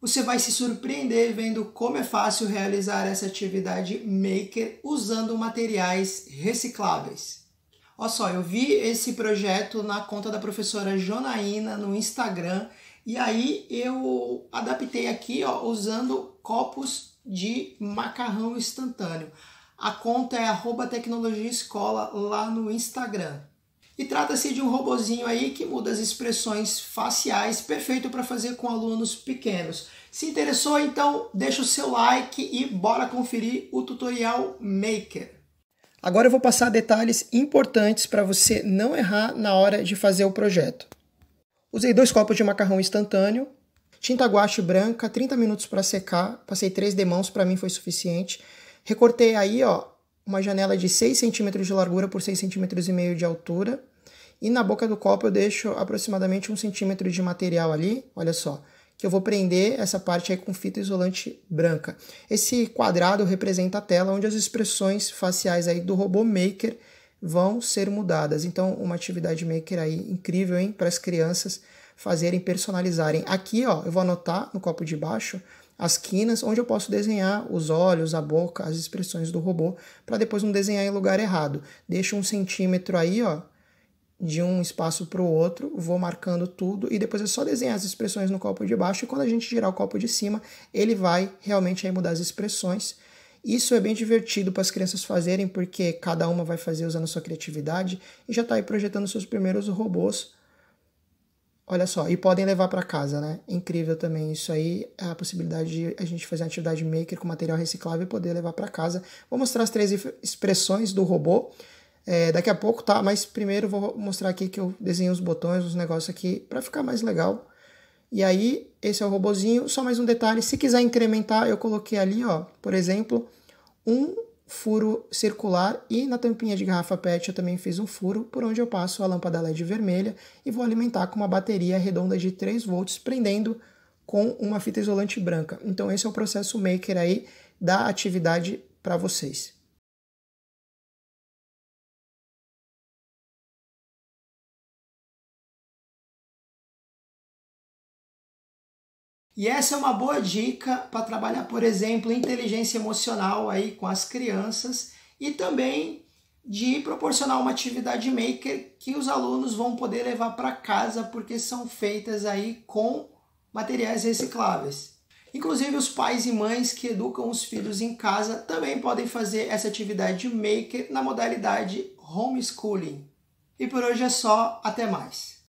Você vai se surpreender vendo como é fácil realizar essa atividade maker usando materiais recicláveis. Olha só, eu vi esse projeto na conta da professora Jonaína no Instagram e aí eu adaptei aqui ó, usando copos de macarrão instantâneo. A conta é arroba tecnologia escola lá no Instagram. E trata-se de um robozinho aí que muda as expressões faciais, perfeito para fazer com alunos pequenos. Se interessou, então deixa o seu like e bora conferir o tutorial Maker. Agora eu vou passar detalhes importantes para você não errar na hora de fazer o projeto. Usei dois copos de macarrão instantâneo, tinta guache branca, 30 minutos para secar, passei três demãos, para mim foi suficiente. Recortei aí, ó, uma janela de 6 cm de largura por 6,5 cm de altura. E na boca do copo eu deixo aproximadamente 1 cm de material ali, olha só, que eu vou prender essa parte aí com fita isolante branca. Esse quadrado representa a tela onde as expressões faciais aí do robô maker vão ser mudadas. Então, uma atividade maker aí incrível, hein, para as crianças fazerem, personalizarem. Aqui, ó, eu vou anotar no copo de baixo as quinas, onde eu posso desenhar os olhos, a boca, as expressões do robô, para depois não desenhar em lugar errado. Deixo um centímetro aí, ó, de um espaço para o outro, vou marcando tudo e depois é só desenhar as expressões no copo de baixo e quando a gente girar o copo de cima, ele vai realmente aí mudar as expressões. Isso é bem divertido para as crianças fazerem, porque cada uma vai fazer usando a sua criatividade e já está aí projetando seus primeiros robôs Olha só, e podem levar para casa, né? Incrível também isso aí, é a possibilidade de a gente fazer uma atividade maker com material reciclável e poder levar para casa. Vou mostrar as três expressões do robô é, daqui a pouco, tá? Mas primeiro vou mostrar aqui que eu desenho os botões, os negócios aqui, para ficar mais legal. E aí, esse é o robozinho. Só mais um detalhe, se quiser incrementar, eu coloquei ali, ó, por exemplo, um furo circular e na tampinha de garrafa PET eu também fiz um furo por onde eu passo a lâmpada LED vermelha e vou alimentar com uma bateria redonda de 3 volts prendendo com uma fita isolante branca. Então esse é o processo maker aí da atividade para vocês. E essa é uma boa dica para trabalhar, por exemplo, inteligência emocional aí com as crianças e também de proporcionar uma atividade maker que os alunos vão poder levar para casa porque são feitas aí com materiais recicláveis. Inclusive, os pais e mães que educam os filhos em casa também podem fazer essa atividade maker na modalidade homeschooling. E por hoje é só, até mais.